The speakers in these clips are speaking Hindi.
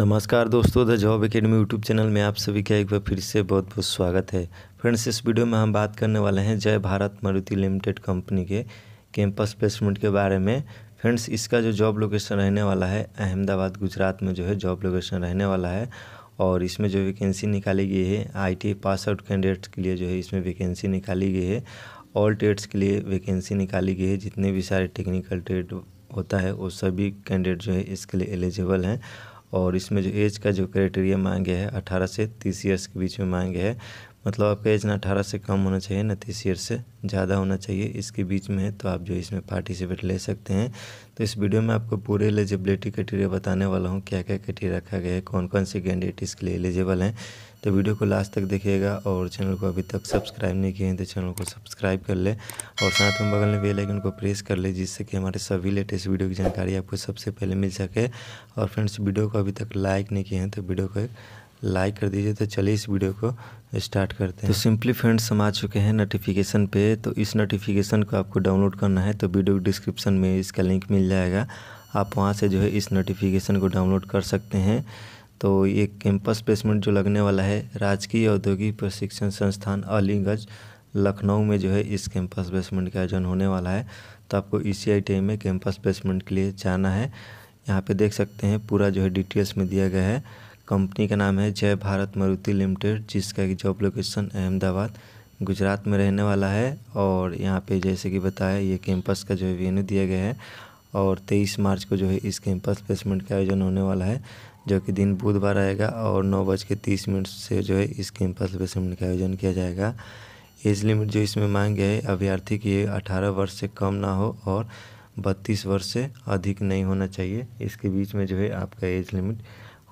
नमस्कार दोस्तों the job academy YouTube channel में आप सभी का एक बार फिर से बहुत बहुत स्वागत है फ्रेंड्स इस वीडियो में हम बात करने वाले हैं जय भारत मारुति लिमिटेड कंपनी के कैंपस प्लेसमेंट के बारे में फ्रेंड्स इसका जो जॉब लोकेशन रहने वाला है अहमदाबाद गुजरात में जो है जॉब लोकेशन रहने वाला है और इसमें जो वैकेंसी निकाली गई है आई पास आउट कैंडिडेट्स के लिए जो है इसमें वैकेंसी निकाली गई है ऑल ट्रेड्स के लिए वैकेंसी निकाली गई है जितने भी सारे टेक्निकल ट्रेड होता है वो सभी कैंडिडेट जो है इसके लिए एलिजिबल हैं और इसमें जो एज का जो क्राइटेरिया मांगे है अठारह से तीस ईयर्स के बीच में मांगे हैं मतलब आपका एज ना अठारह से कम होना चाहिए ना तीस ईयर से ज़्यादा होना चाहिए इसके बीच में है तो आप जो इसमें पार्टिसिपेट ले सकते हैं तो इस वीडियो में आपको पूरे एलिजिबिलिटी क्राइटेरिया बताने वाला हूँ क्या क्या क्राइटेरिया रखा गया है कौन कौन से कैंडिडेट इसके लिए एलिजिबल हैं तो वीडियो को लास्ट तक देखिएगा और चैनल को अभी तक सब्सक्राइब नहीं किए हैं तो चैनल को सब्सक्राइब कर ले और साथ में बगल में बेल आइकन को प्रेस कर ले जिससे कि हमारे सभी लेटेस्ट वीडियो की जानकारी आपको सबसे पहले मिल सके और फ्रेंड्स वीडियो को अभी तक लाइक नहीं किए हैं तो वीडियो को लाइक कर दीजिए तो चलिए इस वीडियो को स्टार्ट करते तो हैं तो सिंपली फ्रेंड्स हम आ चुके हैं नोटिफिकेशन पे तो इस नोटिफिकेशन को आपको डाउनलोड करना है तो वीडियो डिस्क्रिप्शन में इसका लिंक मिल जाएगा आप वहाँ से जो है इस नोटिफिकेशन को डाउनलोड कर सकते हैं तो ये कैंपस प्लेसमेंट जो लगने वाला है राजकीय औद्योगिक प्रशिक्षण संस्थान अलीगंज लखनऊ में जो है इस कैंपस प्लेसमेंट का आयोजन होने वाला है तो आपको ई e में कैंपस प्लेसमेंट के लिए जाना है यहाँ पे देख सकते हैं पूरा जो है डिटेल्स में दिया गया है कंपनी का नाम है जय भारत मारुति लिमिटेड जिसका कि जॉब लोकेशन अहमदाबाद गुजरात में रहने वाला है और यहाँ पे जैसे कि बताया ये कैंपस का जो है वेन्यू दिया गया है और 23 मार्च को जो है इस कैंपस प्लेसमेंट का आयोजन होने वाला है जो कि दिन बुधवार आएगा और नौ बज के तीस मिनट से जो है इस कैंपस प्लेसमेंट का आयोजन किया जाएगा एज लिमिट जो इसमें गया है अभ्यर्थी की अठारह वर्ष से कम ना हो और बत्तीस वर्ष से अधिक नहीं होना चाहिए इसके बीच में जो है आपका एज लिमिट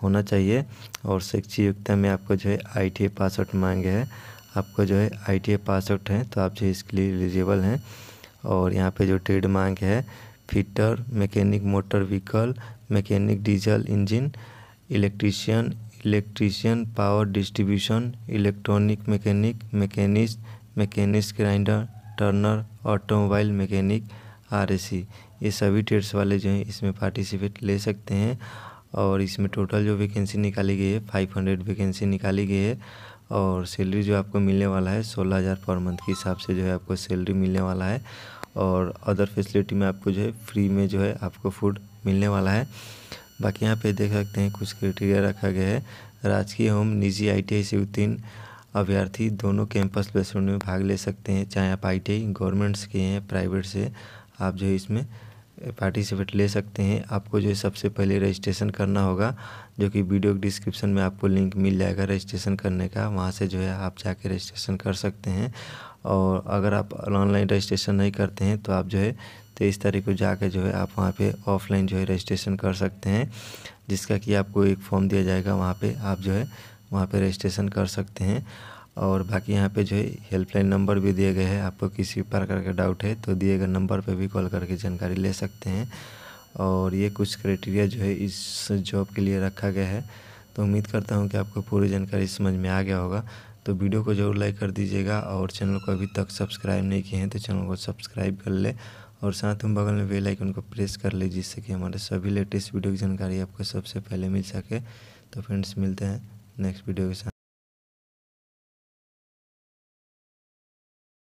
होना चाहिए और शिक्षी योग्यता में आपको जो है आई टी पास मांगे हैं आपको जो है आई टी पास है तो आप जो इसके लिए एलिजिबल हैं और यहाँ पे जो ट्रेड मांग है fitter mechanic motor vehicle mechanic diesel engine electrician electrician power distribution electronic mechanic mechanic mechanic grinder turner automobile mechanic RAC ये सभी ट्रेड्स वाले जो हैं इसमें पार्टिसिपेट ले सकते हैं और इसमें टोटल जो वैकेंसी निकाली गई है फाइव हंड्रेड वैकेंसी निकाली गई है और सैलरी जो आपको मिलने वाला है सोलह हज़ार पर मंथ के हिसाब से जो है आपको सैलरी मिलने वाला है और अदर फैसिलिटी में आपको जो है फ्री में जो है आपको फूड मिलने वाला है बाकी यहाँ पे देख सकते हैं कुछ क्राइटेरिया रखा गया है राजकीय होम निजी आई से उत्तीर्ण अभ्यर्थी दोनों कैंपस प्लेसमेंट में भाग ले सकते हैं चाहे आप आई गवर्नमेंट्स के हैं प्राइवेट से आप जो है इसमें पार्टिसिपेट ले सकते हैं आपको जो है सबसे पहले रजिस्ट्रेशन करना होगा जो कि वीडियो डिस्क्रिप्शन में आपको लिंक मिल जाएगा रजिस्ट्रेशन करने का वहाँ से जो है आप जाके रजिस्ट्रेशन कर सकते हैं और अगर आप ऑनलाइन रजिस्ट्रेशन नहीं करते हैं तो आप जो है तेईस तारीख को जाके जो है आप वहाँ पे ऑफलाइन जो है रजिस्ट्रेशन कर सकते हैं जिसका कि आपको एक फॉर्म दिया जाएगा वहाँ पे आप जो है वहाँ पे रजिस्ट्रेशन कर सकते हैं और बाकी यहाँ पे जो है हेल्पलाइन नंबर भी दिए गए हैं आपको किसी प्रकार का डाउट है तो दिए गए नंबर पर भी कॉल करके जानकारी ले सकते हैं और ये कुछ क्राइटेरिया जो है इस जॉब के लिए रखा गया है तो उम्मीद करता हूँ कि आपको पूरी जानकारी समझ में आ गया होगा तो वीडियो को जरूर लाइक कर दीजिएगा और चैनल को अभी तक सब्सक्राइब नहीं किए हैं तो चैनल को सब्सक्राइब कर ले और साथ में बगल में बेल आइकन को प्रेस कर ले जिससे कि हमारे सभी लेटेस्ट वीडियो की जानकारी आपको सबसे पहले मिल सके तो फ्रेंड्स मिलते हैं नेक्स्ट वीडियो के साथ